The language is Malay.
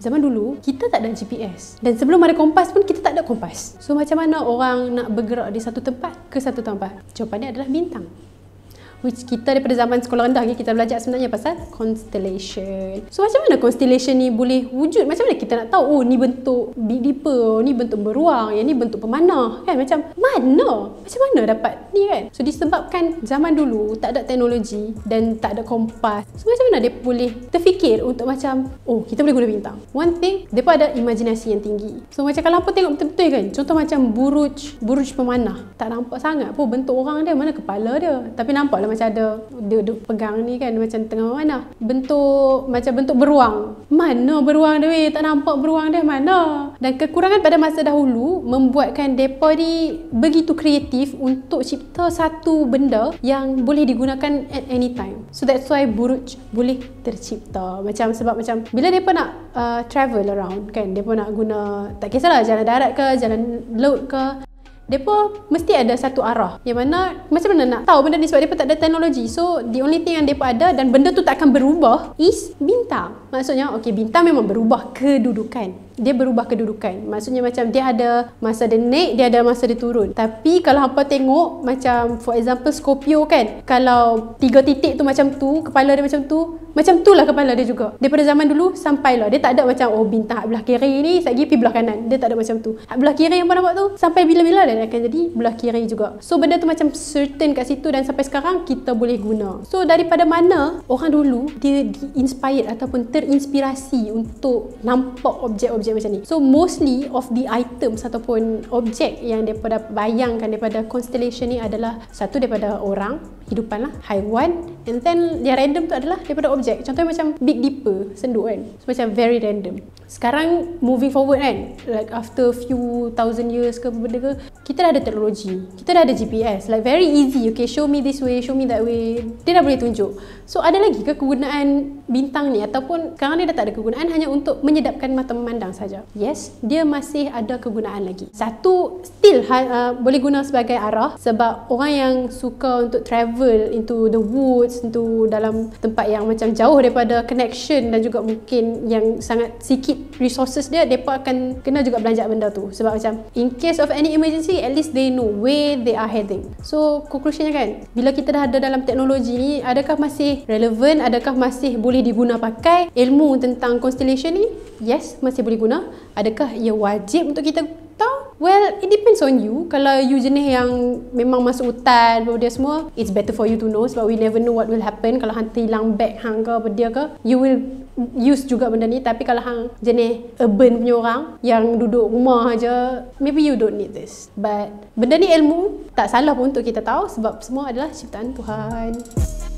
Zaman dulu, kita tak ada GPS. Dan sebelum ada kompas pun, kita tak ada kompas. So, macam mana orang nak bergerak di satu tempat ke satu tempat? Jawapannya adalah bintang which kita daripada zaman sekolah rendah ni kita belajar sebenarnya pasal constellation. So macam mana constellation ni boleh wujud? Macam mana kita nak tahu oh ni bentuk big deeper, oh, ni bentuk beruang, yang ni bentuk pemanah kan? Macam mana? Macam mana dapat ni kan? So disebabkan zaman dulu tak ada teknologi dan tak ada kompas. So macam mana dia boleh terfikir untuk macam oh kita boleh guna bintang? One thing, depa ada imajinasi yang tinggi. So macam kalau apa tengok betul-betul kan? Contoh macam buruj, buruj pemanah. Tak nampak sangat pun bentuk orang dia, mana kepala dia. Tapi nampaklah macam ada dia duduk pegang ni kan macam tengah mana bentuk macam bentuk beruang mana beruang dia weh tak nampak beruang dia mana dan kekurangan pada masa dahulu membuatkan depa ni begitu kreatif untuk cipta satu benda yang boleh digunakan at any time so that's why buruj boleh tercipta macam sebab macam bila depa nak uh, travel around kan depa nak guna tak kisahlah jalan darat ke jalan laut ke Depa mesti ada satu arah. Yang mana macam mana nak tahu benda ni sebab depa tak ada teknologi. So the only thing yang depa ada dan benda tu tak akan berubah is bintang. Maksudnya okay, bintang memang berubah kedudukan. Dia berubah kedudukan. Maksudnya macam dia ada masa dia naik, dia ada masa dia turun. Tapi kalau hangpa tengok macam for example Scorpio kan, kalau tiga titik tu macam tu, kepala dia macam tu, macam tu lah kepala dia juga. Daripada zaman dulu sampai lah. Dia tak ada macam oh bintang hak belah kiri ni sekejap lagi pergi belah kanan. Dia tak ada macam tu. Hak belah kiri yang pun nampak tu sampai bila-bila dia akan jadi belah kiri juga. So benda tu macam certain kat situ dan sampai sekarang kita boleh guna. So daripada mana orang dulu dia di-inspired ataupun terinspirasi untuk nampak objek-objek macam ni. So mostly of the items ataupun objek yang daripada bayangkan daripada constellation ni adalah satu daripada orang kehidupan lah haiwan and then yang random tu adalah daripada objek contohnya macam Big Dipper senduk kan so, macam very random sekarang moving forward kan like after few thousand years ke benda ke kita dah ada teknologi kita dah ada GPS like very easy okay show me this way show me that way dia dah boleh tunjuk so ada lagi ke kegunaan bintang ni ataupun sekarang ni dah tak ada kegunaan hanya untuk menyedapkan mata memandang saja yes dia masih ada kegunaan lagi satu still ha, uh, boleh guna sebagai arah sebab orang yang suka untuk travel travel into the woods into dalam tempat yang macam jauh daripada connection dan juga mungkin yang sangat sikit resources dia depa akan kena juga belanja benda tu sebab macam in case of any emergency at least they know where they are heading so conclusionnya kan bila kita dah ada dalam teknologi ni adakah masih relevant? adakah masih boleh diguna pakai ilmu tentang constellation ni yes masih boleh guna adakah ia wajib untuk kita Well, it depends on you. Kalau you jenis yang memang masuk hutan, apa dia semua, it's better for you to know sebab we never know what will happen. Kalau hang hilang beg hang ke apa dia ke, you will use juga benda ni. Tapi kalau hang jenis urban punya orang yang duduk rumah aja, maybe you don't need this. But benda ni ilmu tak salah pun untuk kita tahu sebab semua adalah ciptaan Tuhan. Hmm.